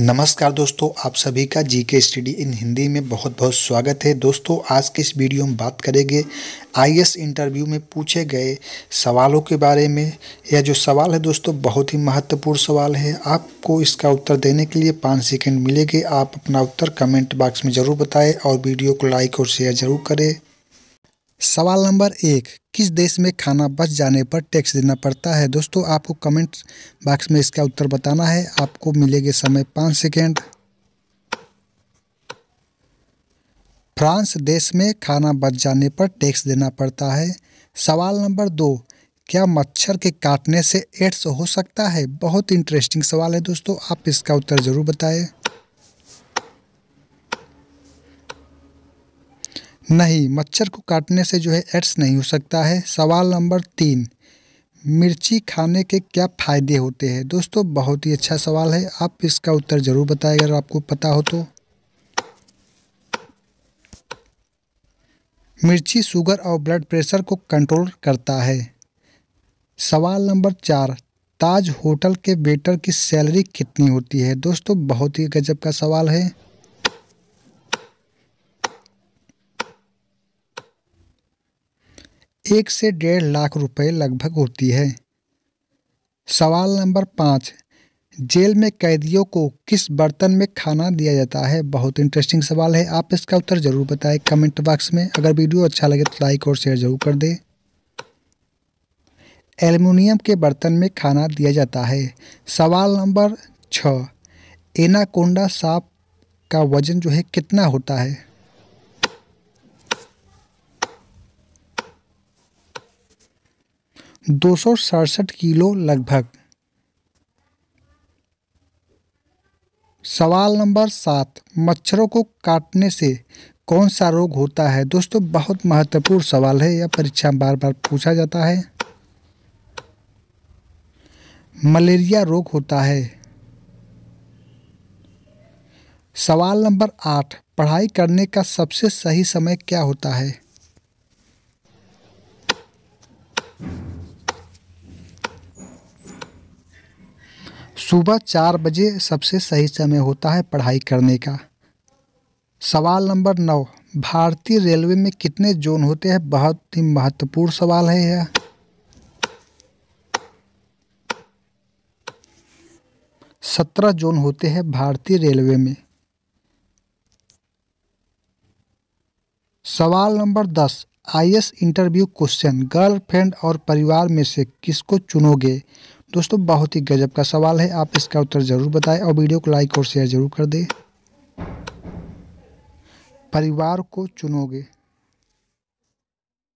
नमस्कार दोस्तों आप सभी का जी के स्टडी इन हिंदी में बहुत बहुत स्वागत है दोस्तों आज के इस वीडियो में बात करेंगे आईएएस इंटरव्यू में पूछे गए सवालों के बारे में यह जो सवाल है दोस्तों बहुत ही महत्वपूर्ण सवाल है आपको इसका उत्तर देने के लिए पाँच सेकंड मिलेंगे आप अपना उत्तर कमेंट बॉक्स में ज़रूर बताएँ और वीडियो को लाइक और शेयर ज़रूर करें सवाल नंबर एक किस देश में खाना बच जाने पर टैक्स देना पड़ता है दोस्तों आपको कमेंट बॉक्स में इसका उत्तर बताना है आपको मिलेगा समय पाँच सेकेंड फ्रांस देश में खाना बच जाने पर टैक्स देना पड़ता है सवाल नंबर दो क्या मच्छर के काटने से एड्स हो सकता है बहुत इंटरेस्टिंग सवाल है दोस्तों आप इसका उत्तर ज़रूर बताएं नहीं मच्छर को काटने से जो है एड्स नहीं हो सकता है सवाल नंबर तीन मिर्ची खाने के क्या फ़ायदे होते हैं दोस्तों बहुत ही अच्छा सवाल है आप इसका उत्तर ज़रूर बताएं अगर आपको पता हो तो मिर्ची शुगर और ब्लड प्रेशर को कंट्रोल करता है सवाल नंबर चार ताज होटल के वेटर की सैलरी कितनी होती है दोस्तों बहुत ही गजब का सवाल है एक से डेढ़ लाख रुपए लगभग होती है सवाल नंबर पाँच जेल में कैदियों को किस बर्तन में खाना दिया जाता है बहुत इंटरेस्टिंग सवाल है आप इसका उत्तर ज़रूर बताएं कमेंट बॉक्स में अगर वीडियो अच्छा लगे तो लाइक और शेयर ज़रूर कर दें एल्युमिनियम के बर्तन में खाना दिया जाता है सवाल नंबर छः एनाकोंडा सांप का वज़न जो है कितना होता है दो किलो लगभग सवाल नंबर सात मच्छरों को काटने से कौन सा रोग होता है दोस्तों बहुत महत्वपूर्ण सवाल है यह परीक्षा बार बार पूछा जाता है मलेरिया रोग होता है सवाल नंबर आठ पढ़ाई करने का सबसे सही समय क्या होता है सुबह चार बजे सबसे सही समय होता है पढ़ाई करने का सवाल नंबर नौ भारतीय रेलवे में कितने जोन होते हैं बहुत ही महत्वपूर्ण सवाल है यह सत्रह जोन होते हैं भारतीय रेलवे में सवाल नंबर दस एस इंटरव्यू क्वेश्चन गर्लफ्रेंड और परिवार में से किसको चुनोगे दोस्तों बहुत ही गजब का सवाल है आप इसका उत्तर ज़रूर बताएं और वीडियो को लाइक और शेयर ज़रूर कर दें परिवार को चुनोगे